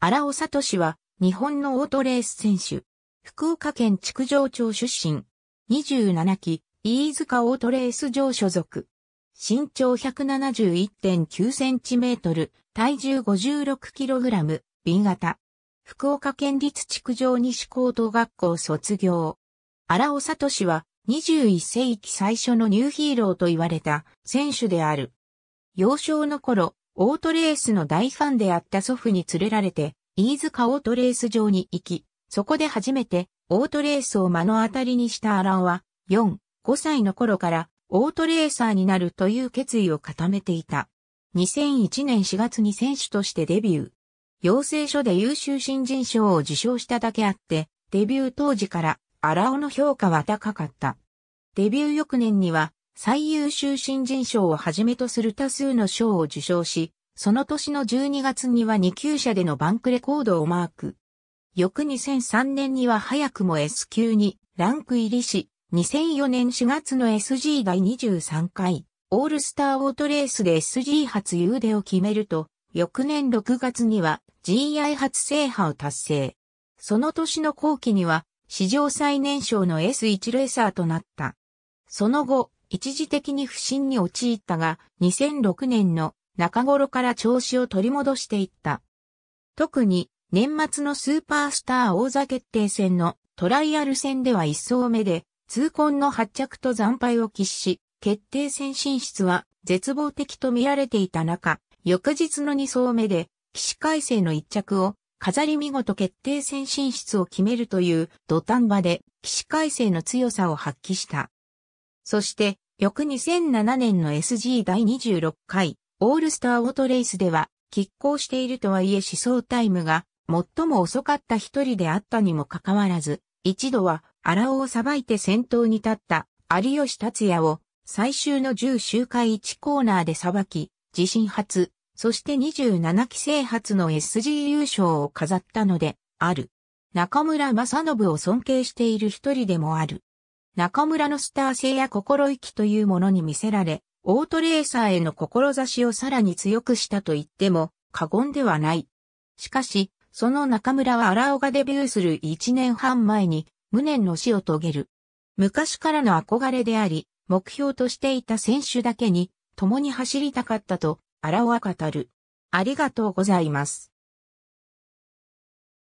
荒尾里氏は、日本のオートレース選手。福岡県築城町出身。27期、飯塚オートレース場所属。身長1 7 1 9トル、体重5 6ラム、B 型。福岡県立築城西高等学校卒業。荒尾里氏は、21世紀最初のニューヒーローと言われた選手である。幼少の頃、オートレースの大ファンであった祖父に連れられて、飯塚オートレース場に行き、そこで初めてオートレースを目の当たりにしたアランは、4、5歳の頃からオートレーサーになるという決意を固めていた。2001年4月に選手としてデビュー。養成所で優秀新人賞を受賞しただけあって、デビュー当時から、アラオの評価は高かった。デビュー翌年には、最優秀新人賞をはじめとする多数の賞を受賞し、その年の12月には2級車でのバンクレコードをマーク。翌2003年には早くも S 級にランク入りし、2004年4月の SG 第23回、オールスターオートレースで SG 初優出を決めると、翌年6月には GI 初制覇を達成。その年の後期には、史上最年少の S1 レーサーとなった。その後、一時的に不振に陥ったが、2006年の中頃から調子を取り戻していった。特に、年末のスーパースター王座決定戦のトライアル戦では一層目で、痛恨の発着と惨敗を喫し、決定戦進出は絶望的と見られていた中、翌日の2層目で、騎士改正の一着を飾り見事決定戦進出を決めるという土壇場で騎士改正の強さを発揮した。そして、翌2007年の SG 第26回、オールスターオートレースでは、拮抗しているとはいえ思想タイムが、最も遅かった一人であったにもかかわらず、一度は荒尾をさばいて先頭に立った有吉達也を最終の10周回1コーナーでさばき、自身初、そして27期生初の SG 優勝を飾ったので、ある。中村正信を尊敬している一人でもある。中村のスター性や心意気というものに見せられ、オートレーサーへの志をさらに強くしたと言っても過言ではない。しかし、その中村は荒尾がデビューする1年半前に無念の死を遂げる。昔からの憧れであり、目標としていた選手だけに、共に走りたかったと、荒尾は語る。ありがとうございます。